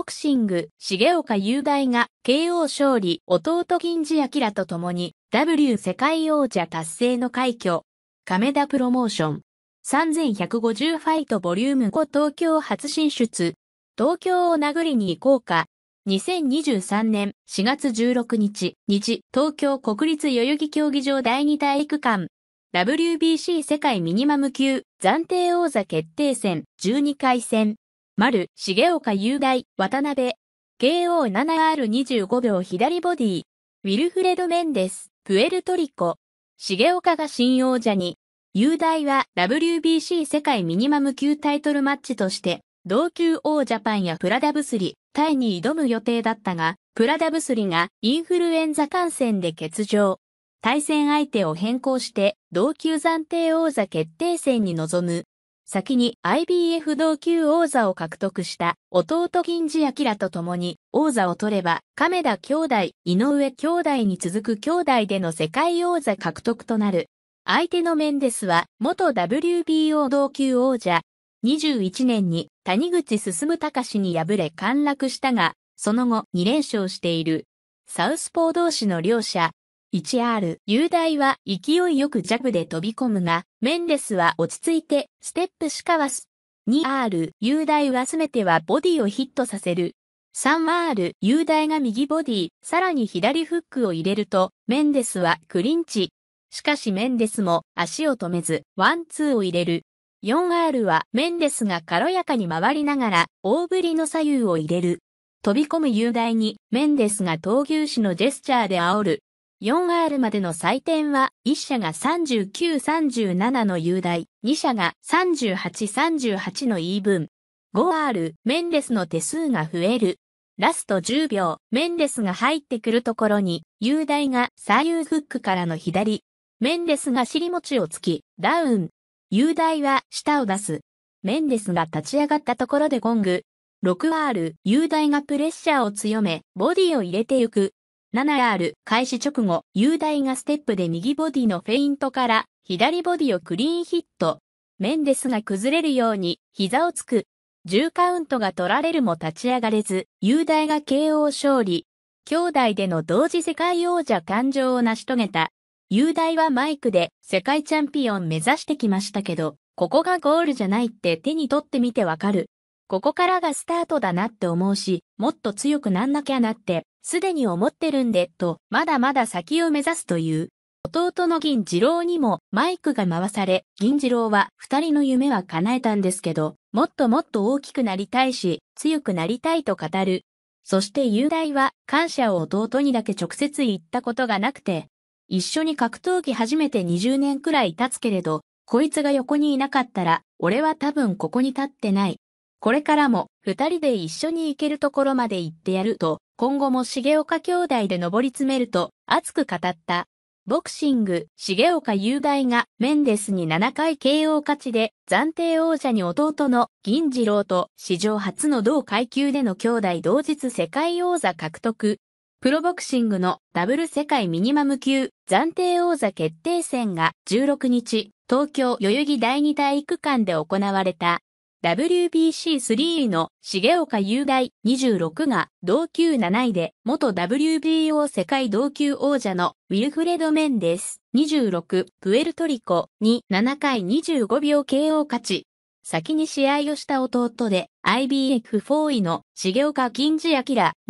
ボクシング、重岡雄大が、KO 勝利、弟銀次明と共に、W 世界王者達成の快挙。亀田プロモーション。3150ファイトボリューム5東京初進出。東京を殴りに行こうか。2023年4月16日、日、東京国立代々木競技場第2体育館。WBC 世界ミニマム級暫定王座決定戦12回戦。丸、重岡雄大、渡辺、KO7R25 秒左ボディ、ウィルフレド・メンデス、プエルトリコ、重岡が新王者に、雄大は WBC 世界ミニマム級タイトルマッチとして、同級王ジャパンやプラダブスリ、タイに挑む予定だったが、プラダブスリがインフルエンザ感染で欠場。対戦相手を変更して、同級暫定王座決定戦に臨む。先に IBF 同級王座を獲得した弟銀次明と共に王座を取れば亀田兄弟、井上兄弟に続く兄弟での世界王座獲得となる。相手のメンデスは元 WBO 同級王者。21年に谷口進隆に敗れ陥落したが、その後2連勝している。サウスポー同士の両者、1R、雄大は勢いよくジャブで飛び込むが、メンデスは落ち着いてステップしかわす。2R、雄大はすべてはボディをヒットさせる。3R、雄大が右ボディ、さらに左フックを入れると、メンデスはクリンチ。しかしメンデスも足を止めず、ワンツーを入れる。4R はメンデスが軽やかに回りながら、大振りの左右を入れる。飛び込む雄大にメンデスが闘牛士のジェスチャーで煽る。4R までの採点は、1社が3937の雄大、2社が3838の言い分。5R、メンデスの手数が増える。ラスト10秒、メンデスが入ってくるところに、雄大が左右フックからの左。メンデスが尻餅をつき、ダウン。雄大は舌を出す。メンデスが立ち上がったところでゴング。6R、雄大がプレッシャーを強め、ボディを入れてゆく。7R 開始直後、雄大がステップで右ボディのフェイントから左ボディをクリーンヒット。メンデスが崩れるように膝をつく。10カウントが取られるも立ち上がれず、雄大が KO 勝利。兄弟での同時世界王者誕生を成し遂げた。雄大はマイクで世界チャンピオン目指してきましたけど、ここがゴールじゃないって手に取ってみてわかる。ここからがスタートだなって思うし、もっと強くなんなきゃなってすでに思ってるんで、と、まだまだ先を目指すという。弟の銀次郎にもマイクが回され、銀次郎は二人の夢は叶えたんですけど、もっともっと大きくなりたいし、強くなりたいと語る。そして雄大は感謝を弟にだけ直接言ったことがなくて、一緒に格闘技始めて20年くらい経つけれど、こいつが横にいなかったら、俺は多分ここに立ってない。これからも二人で一緒に行けるところまで行ってやると、今後も重岡兄弟で上り詰めると熱く語った。ボクシング、重岡雄大がメンデスに7回 KO 勝ちで暫定王者に弟の銀次郎と史上初の同階級での兄弟同日世界王座獲得。プロボクシングのダブル世界ミニマム級暫定王座決定戦が16日、東京代々木第二体育館で行われた。WBC3 位の重岡雄大26が同級7位で元 WBO 世界同級王者のウィルフレド・メンです。26、プエルトリコに7回25秒 KO 勝ち、先に試合をした弟で IBF4 位の重岡金次明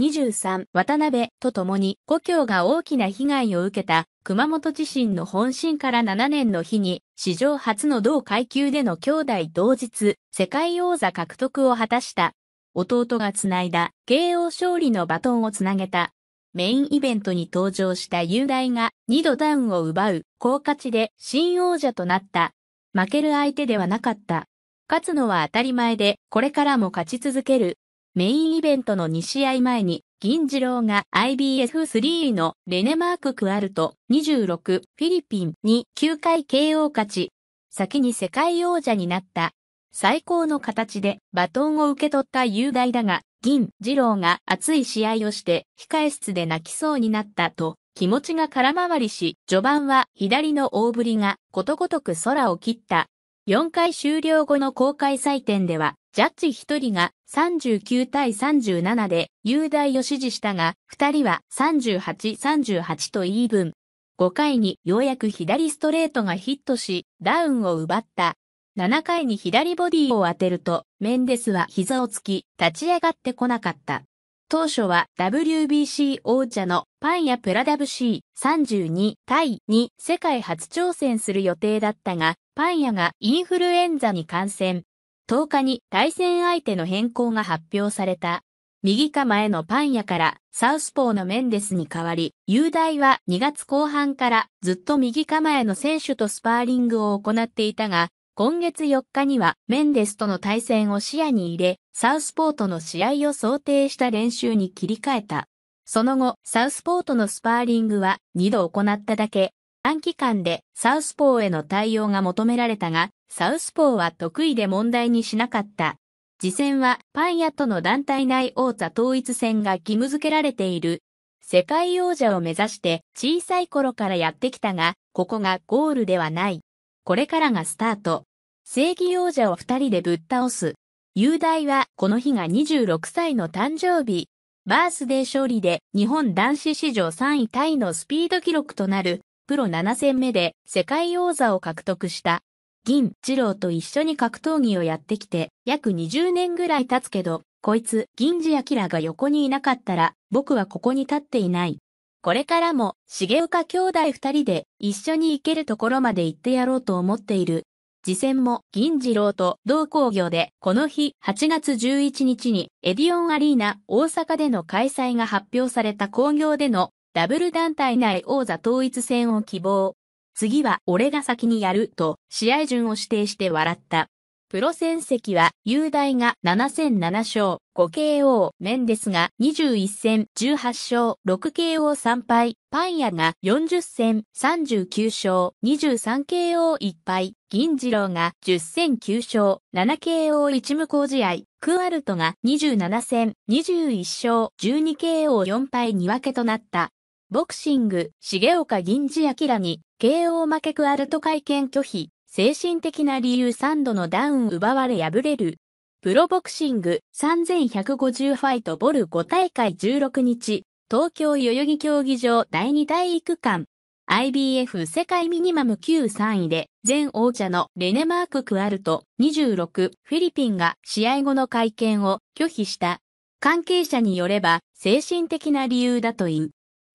23渡辺と共に故郷が大きな被害を受けた熊本地震の本震から7年の日に史上初の同階級での兄弟同日世界王座獲得を果たした弟が繋いだ慶応勝利のバトンをつなげたメインイベントに登場した雄大が2度ダウンを奪う高価値で新王者となった負ける相手ではなかった勝つのは当たり前で、これからも勝ち続ける。メインイベントの2試合前に、銀次郎が IBF3 のレネマーク・クアルト26フィリピンに9回 KO 勝ち、先に世界王者になった。最高の形でバトンを受け取った雄大だが、銀次郎が熱い試合をして控室で泣きそうになったと気持ちが空回りし、序盤は左の大振りがことごとく空を切った。4回終了後の公開採点では、ジャッジ1人が39対37で雄大を支持したが、2人は38、38とイーブン。5回にようやく左ストレートがヒットし、ダウンを奪った。7回に左ボディを当てると、メンデスは膝をつき、立ち上がってこなかった。当初は WBC 王者のパンやプラダブ C32 対2世界初挑戦する予定だったが、パン屋がインフルエンザに感染。10日に対戦相手の変更が発表された。右構えのパン屋からサウスポーのメンデスに代わり、雄大は2月後半からずっと右構えの選手とスパーリングを行っていたが、今月4日にはメンデスとの対戦を視野に入れ、サウスポートの試合を想定した練習に切り替えた。その後、サウスポートのスパーリングは2度行っただけ、短期間でサウスポーへの対応が求められたが、サウスポーは得意で問題にしなかった。次戦はパン屋との団体内王座統一戦が義務付けられている。世界王者を目指して小さい頃からやってきたが、ここがゴールではない。これからがスタート。正義王者を二人でぶっ倒す。雄大はこの日が26歳の誕生日。バースデー勝利で日本男子史上3位タイのスピード記録となるプロ7戦目で世界王座を獲得した。銀、次郎と一緒に格闘技をやってきて、約20年ぐらい経つけど、こいつ、銀次明が横にいなかったら、僕はここに立っていない。これからも、重岡兄弟二人で、一緒に行けるところまで行ってやろうと思っている。次戦も、銀次郎と同工業で、この日、8月11日に、エディオンアリーナ大阪での開催が発表された工業でのダブル団体内王座統一戦を希望。次は俺が先にやると試合順を指定して笑った。プロ戦績は雄大が7戦7勝、5KO、メンデスが21戦18勝、6KO3 敗、パン屋が40戦39勝、23KO1 敗、銀次郎が10戦9勝、7KO1 無効試合、クアルトが27戦21勝、12KO4 敗2分けとなった。ボクシング、重岡銀次明に、KO 負けクアルト会見拒否、精神的な理由3度のダウン奪われ敗れる。プロボクシング3150ファイトボル5大会16日、東京代々木競技場第2体育館。IBF 世界ミニマム級3位で、前王者のレネマーク・クアルト26フィリピンが試合後の会見を拒否した。関係者によれば、精神的な理由だという。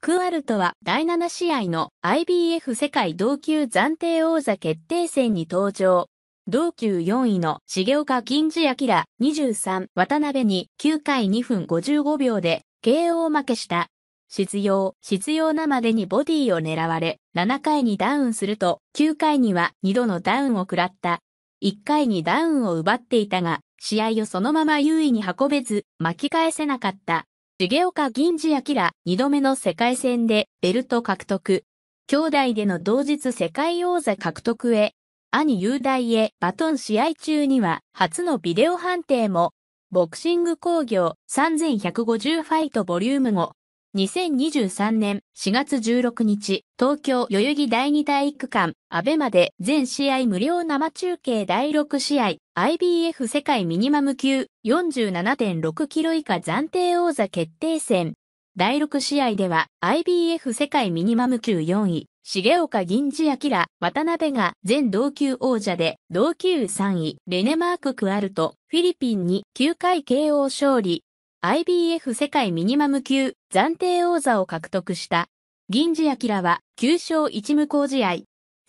クアルトは第7試合の IBF 世界同級暫定王座決定戦に登場。同級4位の重岡銀次明23渡辺に9回2分55秒で KO 負けした。必要、必要なまでにボディを狙われ、7回にダウンすると、9回には2度のダウンを食らった。1回にダウンを奪っていたが、試合をそのまま優位に運べず、巻き返せなかった。重岡銀次明、二度目の世界戦でベルト獲得。兄弟での同日世界王座獲得へ、兄雄大へバトン試合中には初のビデオ判定も、ボクシング工業3150ファイトボリューム5。2023年4月16日、東京代々木第二体育館、アベまで全試合無料生中継第6試合。IBF 世界ミニマム級47.6キロ以下暫定王座決定戦。第6試合では IBF 世界ミニマム級4位、重岡銀次明、渡辺が全同級王者で、同級3位、レネマーク・クアルト、フィリピンに9回 KO 勝利。IBF 世界ミニマム級暫定王座を獲得した。銀次明は9勝1無効試合。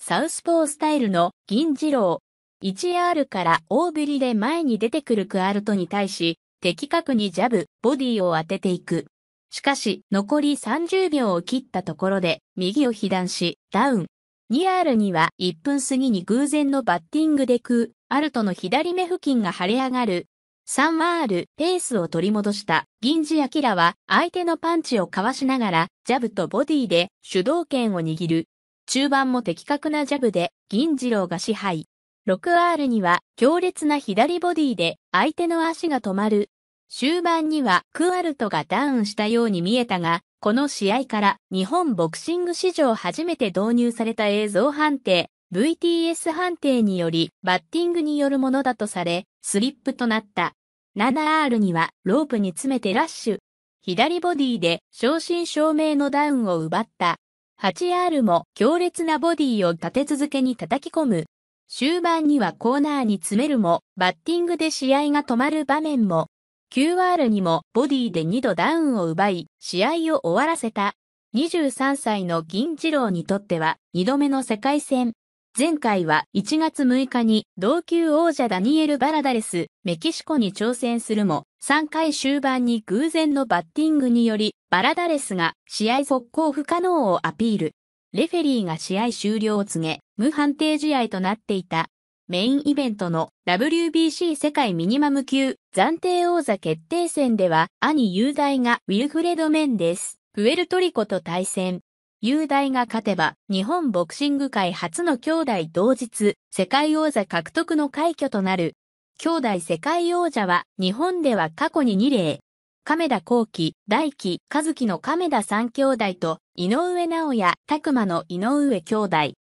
サウスポースタイルの銀次郎、1R から大振りで前に出てくるクアルトに対し、的確にジャブ、ボディを当てていく。しかし、残り30秒を切ったところで、右を被弾し、ダウン。2R には1分過ぎに偶然のバッティングでクう、アルトの左目付近が腫れ上がる。3R、ペースを取り戻した、銀次明は相手のパンチをかわしながら、ジャブとボディで主導権を握る。中盤も的確なジャブで、銀次郎が支配。6R には強烈な左ボディで相手の足が止まる。終盤にはクアルトがダウンしたように見えたが、この試合から日本ボクシング史上初めて導入された映像判定、VTS 判定によりバッティングによるものだとされ、スリップとなった。7R にはロープに詰めてラッシュ。左ボディで正真正銘のダウンを奪った。8R も強烈なボディを立て続けに叩き込む。終盤にはコーナーに詰めるも、バッティングで試合が止まる場面も、QR にもボディで2度ダウンを奪い、試合を終わらせた。23歳の銀次郎にとっては2度目の世界戦。前回は1月6日に同級王者ダニエル・バラダレス、メキシコに挑戦するも、3回終盤に偶然のバッティングにより、バラダレスが試合速攻不可能をアピール。レフェリーが試合終了を告げ、無判定試合となっていた。メインイベントの WBC 世界ミニマム級暫定王座決定戦では兄雄大がウィルフレド・メンです。プエルトリコと対戦。雄大が勝てば日本ボクシング界初の兄弟同日世界王座獲得の快挙となる。兄弟世界王者は日本では過去に2例、亀田光輝、大輝、和樹の亀田三兄弟と、井上直也、拓馬の井上兄弟。